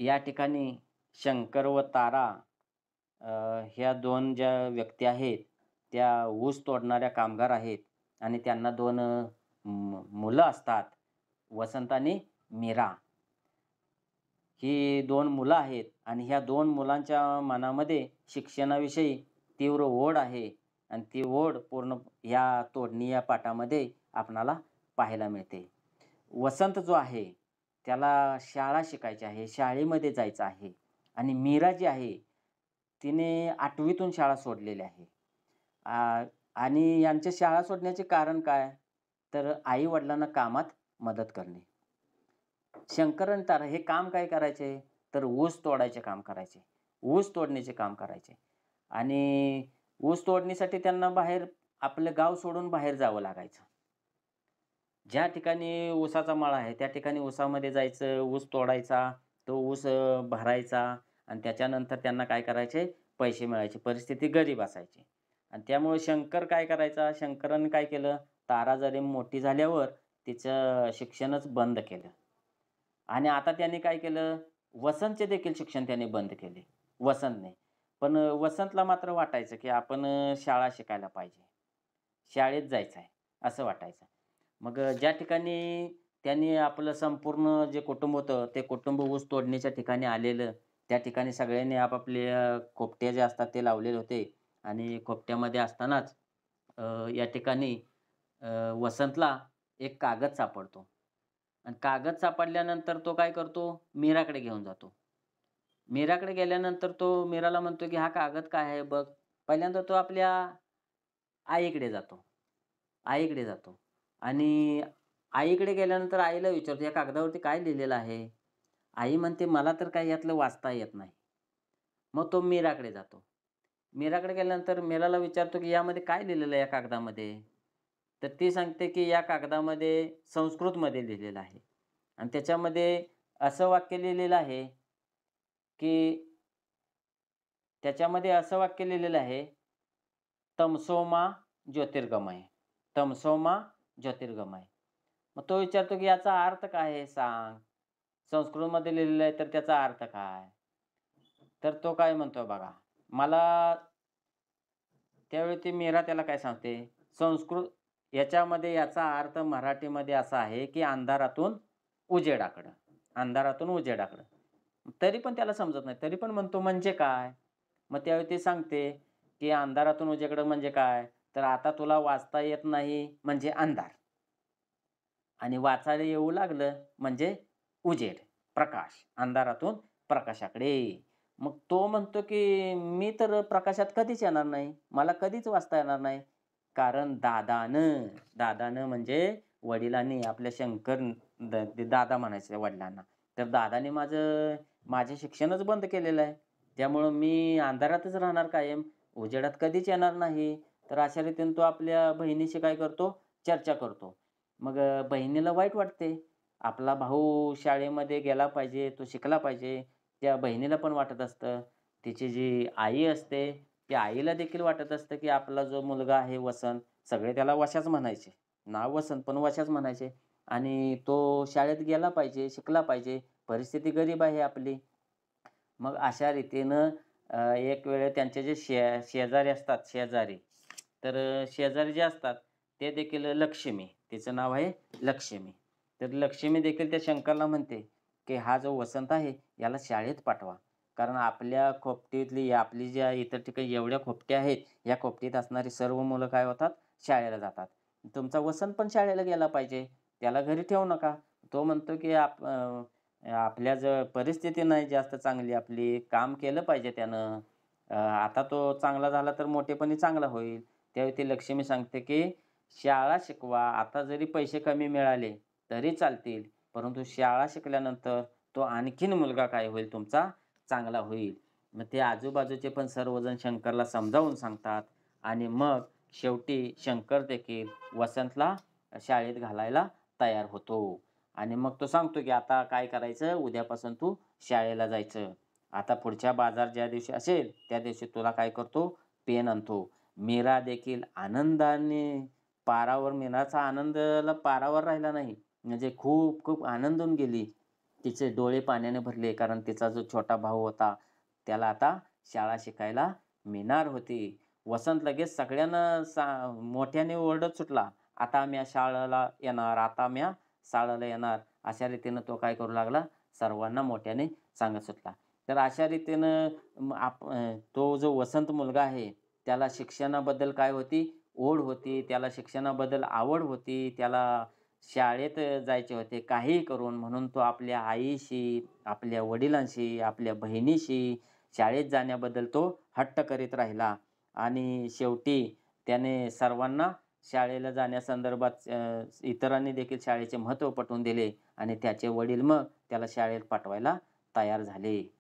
या ठिकाणी शंकर व तारा ह्या दोन ज्या व्यक्ती आहेत त्या ऊस तोडणाऱ्या कामगार आहेत आणि त्यांना दोन मुलं असतात वसंत आणि मीरा ही दोन मुलं आहेत आणि ह्या दोन मुलांच्या मनामध्ये शिक्षणाविषयी तीव्र ओढ आहे आणि ती ओढ पूर्ण या तोडणी या पाठामध्ये आपणाला पाहायला मिळते वसंत जो आहे त्याला शाळा शिकायची आहे शाळेमध्ये जायचं आहे आणि मीरा जी आहे तिने आठवीतून शाळा सोडलेली आहे आणि यांचे शाळा सोडण्याचे कारण काय तर आई वडिलांना कामात मदत करणे शंकरन तारा हे काम काय करायचे तर ऊस तोडायचे काम करायचे ऊस तोडण्याचे काम करायचे आणि ऊस तोडणीसाठी त्यांना बाहेर आपलं गाव सोडून बाहेर जावं लागायचं ज्या ठिकाणी ऊसाचा माळा आहे त्या ठिकाणी ऊसामध्ये जायचं ऊस तोडायचा तो ऊस भरायचा आणि त्याच्यानंतर त्यांना काय करायचे पैसे मिळायचे परिस्थिती गरीब असायची आणि त्यामुळे शंकर काय करायचा शंकरानं काय केलं तारा जरी मोठी झाल्यावर तिचं शिक्षणच बंद केलं आणि आता त्याने काय केलं वसंतचे देखील शिक्षण त्याने बंद केले वसंतने पण वसंतला मात्र वाटायचं की आपण शाळा शिकायला पाहिजे शाळेत जायचं आहे असं वाटायचं मग ज्या ठिकाणी त्यांनी आपलं संपूर्ण जे कुटुंब होतं ते कुटुंब ऊस तोडणीच्या ठिकाणी आलेलं त्या ठिकाणी सगळ्यांनी आपापले खोपटे जे असतात ते लावलेले होते आणि खोपट्यामध्ये असतानाच या ठिकाणी वसंतला एक कागद सापडतो आणि कागद सापडल्यानंतर तो काय करतो मीराकडे घेऊन जातो मीराकडे गेल्यानंतर तो मीराला म्हणतो की हा कागद काय आहे बघ पहिल्यांदा तो आपल्या आईकडे जातो आईकडे जातो आणि आईकडे गेल्यानंतर आईला विचारतो या कागदावरती काय लिहिलेलं आहे आई म्हणते मला तर काही यातलं वाचता येत नाही मग तो मीराकडे जातो मीराकडे गेल्यानंतर मीराला विचारतो की यामध्ये काय लिहिलेलं आहे या कागदामध्ये तर ती सांगते की या कागदामध्ये संस्कृतमध्ये लिहिलेलं आहे आणि त्याच्यामध्ये असं वाक्य लिहिलेलं आहे की त्याच्यामध्ये असं वाक्य लिहिलेलं आहे तमसोमा ज्योतिर्गमय तमसोमा ज्योतिर्गम आहे मग तो विचारतो की याचा अर्थ काय आहे सांग संस्कृतमध्ये लिहिलेलं आहे तर त्याचा अर्थ काय तर तो काय म्हणतो बघा मला त्यावेळी ती मीरा त्याला काय सांगते संस्कृत याच्यामध्ये याचा अर्थ मराठीमध्ये असा आहे की अंधारातून उजेडाकडं अंधारातून उजेडाकडं तरी पण त्याला समजत नाही तरी पण म्हणतो म्हणजे काय मग त्यावेळी ती सांगते की अंधारातून उजेकडं म्हणजे काय तर आता तुला वाचता येत नाही म्हणजे अंधार आणि वाचायला येऊ लागलं म्हणजे उजेड प्रकाश अंधारातून प्रकाशाकडे मग तो म्हणतो की मी तर प्रकाशात कधीच येणार नाही मला कधीच वाचता येणार नाही कारण दादानं दादानं म्हणजे वडिलांनी आपल्या शंकर दादा म्हणायचे वडिलांना तर दादाने माझं माझे शिक्षणच बंद केलेलं आहे त्यामुळं मी अंधारातच राहणार कायम उजेडात कधीच येणार नाही तर अशा रीतीने तो आपल्या बहिणीशी काय करतो चर्चा करतो मग बहिणीला वाईट वाटते आपला भाऊ शाळेमध्ये गेला पाहिजे तो शिकला पाहिजे त्या बहिणीला पण वाटत असतं तिची जी आई असते त्या आईला देखील वाटत असतं की आपला जो मुलगा आहे वसंत सगळे त्याला वशाच म्हणायचे नाव वसंत पण वशाच म्हणायचे आणि तो शाळेत गेला पाहिजे शिकला पाहिजे परिस्थिती गरीब आहे आपली मग अशा रीतीनं एक वेळ त्यांचे जे शे शेजारी असतात शेजारी तर शेजारी जे असतात ते देखील लक्ष्मी तिचं नाव आहे लक्ष्मी तर लक्ष्मी देखील त्या शंकरला म्हणते की हा जो वसंत आहे याला शाळेत पाठवा कारण आपल्या खोपटीतली आपली ज्या इतर ठिकाणी एवढ्या खोपट्या आहेत या खोपटीत असणारी सर्व मुलं काय होतात शाळेला जातात तुमचा वसंत पण शाळेला गेला पाहिजे त्याला घरी ठेवू नका तो म्हणतो की आप आपल्या ज परिस्थिती नाही जास्त चांगली आपली काम केलं पाहिजे त्यानं आता तो चांगला झाला तर मोठेपणी चांगला होईल त्यावेळी ती लक्ष्मी सांगते की शाळा शिकवा आता जरी पैसे कमी मिळाले तरी चालतील परंतु शाळा शिकल्यानंतर तो आणखीन मुलगा काय होईल तुमचा चांगला होईल मग ते आजूबाजूचे पण सर्वजण शंकरला समजावून सांगतात आणि मग शेवटी शंकर देखील वसंतला शाळेत घालायला तयार होतो आणि मग तो सांगतो की आता काय करायचं उद्यापासून तू शाळेला जायचं आता पुढच्या बाजार ज्या दिवशी असेल त्या दिवशी तुला काय करतो पेन आणतो मीरा देखील आनंदाने पारावर मीराचा आनंदला पारावर राहिला नाही म्हणजे खूप खूप आनंदून गेली तिचे डोळे पाण्याने भरले कारण तिचा जो छोटा भाऊ होता त्याला आता शाळा शिकायला मिळणार होती वसंत लगेच सगळ्यांना सा मोठ्याने ओरडत सुटला आता या शाळेला येणार आता म्या शाळेला येणार अशा रीतीनं तो काय करू लागला सर्वांना मोठ्याने सांगत सुटला तर अशा रीतीनं आप तो जो वसंत मुलगा आहे त्याला शिक्षणाबद्दल काय होती ओढ होती त्याला शिक्षणाबद्दल आवड होती त्याला शाळेत जायचे होते काही करून म्हणून तो आपल्या आईशी आपल्या वडिलांशी आपल्या बहिणीशी शाळेत जाण्याबद्दल तो हट्ट करीत राहिला आणि शेवटी त्याने सर्वांना शाळेला जाण्यासंदर्भात इतरांनी देखील शाळेचे महत्त्व पटवून दिले आणि त्याचे वडील मग त्याला शाळेत पाठवायला तयार झाले